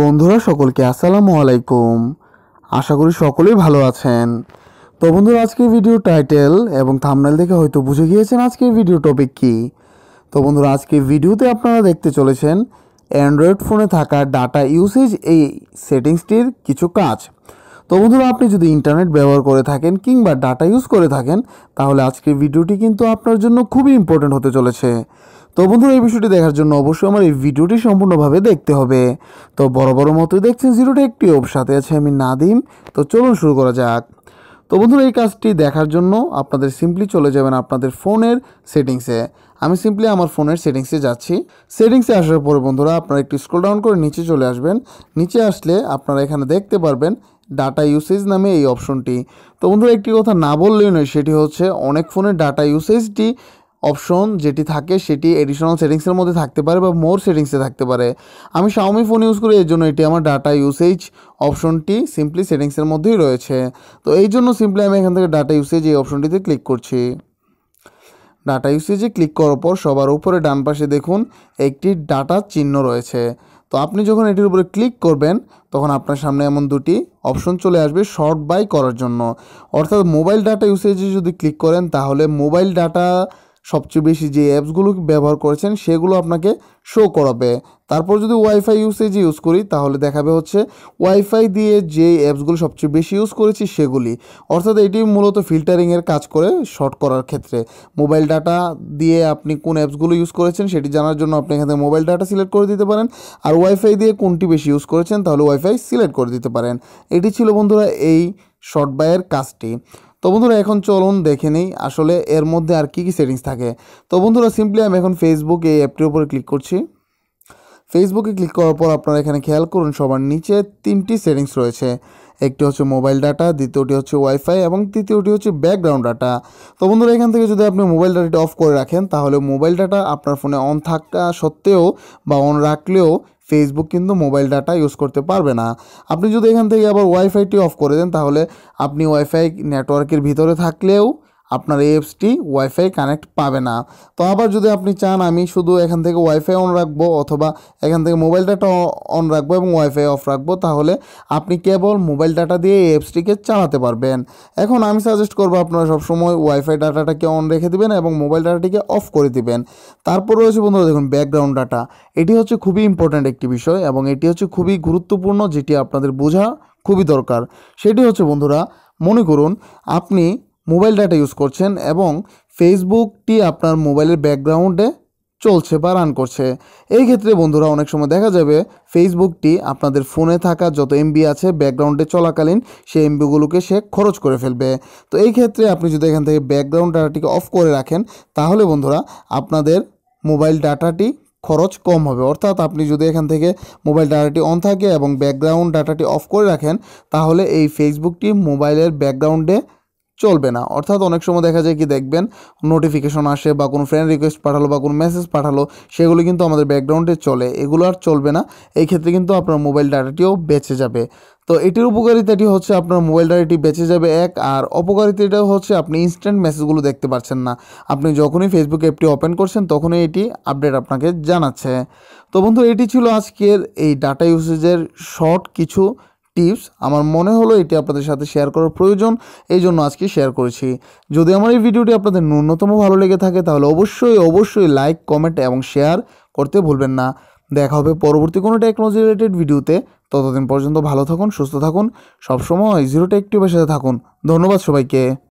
বন্ধুরা সকলকে আসসালামু আলাইকুম আশা করি সকলেই ভালো আছেন তো বন্ধুরা আজকের ভিডিও টাইটেল এবং থামনেল দেখে হয়তো বুঝে গিয়েছেন আজকের ভিডিও টপিক কি তো বন্ধুরা আজকের ভিডিওতে আপনারা দেখতে চলেছেন অ্যান্ড্রয়েড ফোনে থাকা ডাটা ইউসেজ এই সেটিংসটির কিছু কাজ তো বন্ধুরা আপনি যদি ইন্টারনেট ব্যবহার করে থাকেন কিংবা ডাটা ইউজ করে থাকেন তাহলে আজকের ভিডিওটি কিন্তু আপনার জন্য খুবই ইম্পর্ট্যান্ট হতে চলেছে তো বন্ধুরা এই বিষয়টি দেখার জন্য অবশ্যই আমার এই ভিডিওটি সম্পূর্ণভাবে দেখতে হবে তো বড় বড় মতোই দেখছেন জিরোটি একটি অপ সাথে আছে আমি নাদিম তো চলুন শুরু করা যাক তো বন্ধুরা এই কাজটি দেখার জন্য আপনাদের সিম্পলি চলে যাবেন আপনাদের ফোনের সেটিংসে আমি সিম্পলি আমার ফোনের সেটিংসে যাচ্ছি সেটিংসে আসার পরে বন্ধুরা আপনারা একটু স্ক্রল ডাউন করে নিচে চলে আসবেন নিচে আসলে আপনারা এখানে দেখতে পারবেন ডাটা ইউসেজ নামে এই অপশনটি তো বন্ধুরা একটি কথা না বললেই নয় সেটি হচ্ছে অনেক ফোনের ডাটা ইউসেজটি অপশন যেটি থাকে সেটি এডিশনাল সেটিংসের মধ্যে থাকতে পারে বা মোর সেটিংসে থাকতে পারে আমি শাওমি ফোন ইউজ করি এর জন্য এটি আমার ডাটা ইউসেজ অপশনটি সিম্পলি সেটিংসের মধ্যেই রয়েছে তো এই জন্য সিম্পলি আমি এখান থেকে ডাটা ইউসেজ এই অপশনটিতে ক্লিক করছি ডাটা ইউসেজে ক্লিক করার পর সবার উপরে ডান পাশে দেখুন একটি ডাটা চিহ্ন রয়েছে তো আপনি যখন এটির উপরে ক্লিক করবেন তখন আপনার সামনে এমন দুটি অপশন চলে আসবে শর্ট বাই করার জন্য অর্থাৎ মোবাইল ডাটা ইউসেজে যদি ক্লিক করেন তাহলে মোবাইল ডাটা সবচেয়ে বেশি যে অ্যাপসগুলো ব্যবহার করেছেন সেগুলো আপনাকে শো করাবে তারপর যদি ওয়াইফাই ইউসেজ ইউজ করি তাহলে দেখাবে হচ্ছে ওয়াইফাই দিয়ে যে অ্যাপসগুলো সবচেয়ে বেশি ইউজ করেছি সেগুলি অর্থাৎ এটি মূলত ফিল্টারিংয়ের কাজ করে শর্ট করার ক্ষেত্রে মোবাইল ডাটা দিয়ে আপনি কোন অ্যাপসগুলো ইউজ করেছেন সেটি জানার জন্য আপনি এখান থেকে মোবাইল ডাটা সিলেক্ট করে দিতে পারেন আর ওয়াইফাই দিয়ে কোনটি বেশি ইউজ করেছেন তাহলে ওয়াইফাই সিলেক্ট করে দিতে পারেন এটি ছিল বন্ধুরা এই শর্ট বায়ের কাজটি তো বন্ধুরা এখন চলুন দেখে নিই আসলে এর মধ্যে আর কি কি সেটিংস থাকে তো বন্ধুরা সিম্পলি আমি এখন ফেসবুক এই অ্যাপটির উপরে ক্লিক করছি ফেসবুকে ক্লিক করার পর আপনারা এখানে খেয়াল করুন সবার নিচে তিনটি সেটিংস রয়েছে একটি হচ্ছে মোবাইল ডাটা দ্বিতীয়টি হচ্ছে ওয়াইফাই এবং তৃতীয়টি হচ্ছে ব্যাকগ্রাউন্ড ডাটা তো বন্ধুরা এখান থেকে যদি আপনি মোবাইল ডাটাটি অফ করে রাখেন তাহলে মোবাইল ডাটা আপনার ফোনে অন থাকা সত্ত্বেও বা অন রাখলেও ফেসবুক কিন্তু মোবাইল ডাটা ইউজ করতে পারবে না আপনি যদি এখান থেকে আবার ওয়াইফাইটি অফ করে দেন তাহলে আপনি ওয়াইফাই নেটওয়ার্কের ভিতরে থাকলেও আপনার এপসটি ওয়াইফাই কানেক্ট পাবে না তো আবার যদি আপনি চান আমি শুধু এখান থেকে ওয়াইফাই অন রাখবো অথবা এখান থেকে মোবাইল ডাটা অন রাখবো এবং ওয়াইফাই অফ রাখবো তাহলে আপনি কেবল মোবাইল ডাটা দিয়ে এই অ্যাপসটিকে চালাতে পারবেন এখন আমি সাজেস্ট করবো আপনারা সবসময় ওয়াইফাই ডাটাটাকে অন রেখে দিবেন এবং মোবাইল ডাটাটিকে অফ করে দিবেন তারপর রয়েছে বন্ধুরা দেখুন ব্যাকগ্রাউন্ড ডাটা এটি হচ্ছে খুবই ইম্পর্ট্যান্ট একটি বিষয় এবং এটি হচ্ছে খুবই গুরুত্বপূর্ণ যেটি আপনাদের বোঝা খুবই দরকার সেটি হচ্ছে বন্ধুরা মনে করুন আপনি মোবাইল ডাটা ইউজ করছেন এবং ফেসবুকটি আপনার মোবাইলের ব্যাকগ্রাউন্ডে চলছে বা রান করছে এই ক্ষেত্রে বন্ধুরা অনেক সময় দেখা যাবে ফেসবুকটি আপনাদের ফোনে থাকা যত এমবি আছে ব্যাকগ্রাউন্ডে চলাকালীন সেই এমবিগুলোকে সে খরচ করে ফেলবে তো এই ক্ষেত্রে আপনি যদি এখান থেকে ব্যাকগ্রাউন্ড ডাটাটিকে অফ করে রাখেন তাহলে বন্ধুরা আপনাদের মোবাইল ডাটাটি খরচ কম হবে অর্থাৎ আপনি যদি এখান থেকে মোবাইল ডাটাটি অন থাকে এবং ব্যাকগ্রাউন্ড ডাটাটি অফ করে রাখেন তাহলে এই ফেসবুকটি মোবাইলের ব্যাকগ্রাউন্ডে চলবে না অর্থাৎ অনেক সময় দেখা যায় কি দেখবেন নোটিফিকেশন আসে বা কোনো ফ্রেন্ড রিকোয়েস্ট পাঠালো বা কোনো মেসেজ পাঠালো সেগুলো কিন্তু আমাদের ব্যাকগ্রাউন্ডে চলে এগুলো আর চলবে না এই ক্ষেত্রে কিন্তু আপনার মোবাইল ডাটাটিও বেঁচে যাবে তো এটির উপকারিতাটি হচ্ছে আপনার মোবাইল ডাটাটি বেঁচে যাবে এক আর অপকারিতাটা হচ্ছে আপনি ইনস্ট্যান্ট মেসেজগুলো দেখতে পাচ্ছেন না আপনি যখনই ফেসবুক অ্যাপটি ওপেন করছেন তখনই এটি আপডেট আপনাকে জানাচ্ছে তো বন্ধু এটি ছিল আজকের এই ডাটা ইউসেজের শর্ট কিছু টিপস আমার মনে হলো এটি আপনাদের সাথে শেয়ার করার প্রয়োজন এই জন্য আজকে শেয়ার করেছি যদি আমার এই ভিডিওটি আপনাদের ন্যূনতম ভালো লেগে থাকে তাহলে অবশ্যই অবশ্যই লাইক কমেন্ট এবং শেয়ার করতে ভুলবেন না দেখা হবে পরবর্তী কোনো টেকনোলজি রিলেটেড ভিডিওতে ততদিন পর্যন্ত ভালো থাকুন সুস্থ থাকুন সবসময় জিরো টেক সাথে থাকুন ধন্যবাদ সবাইকে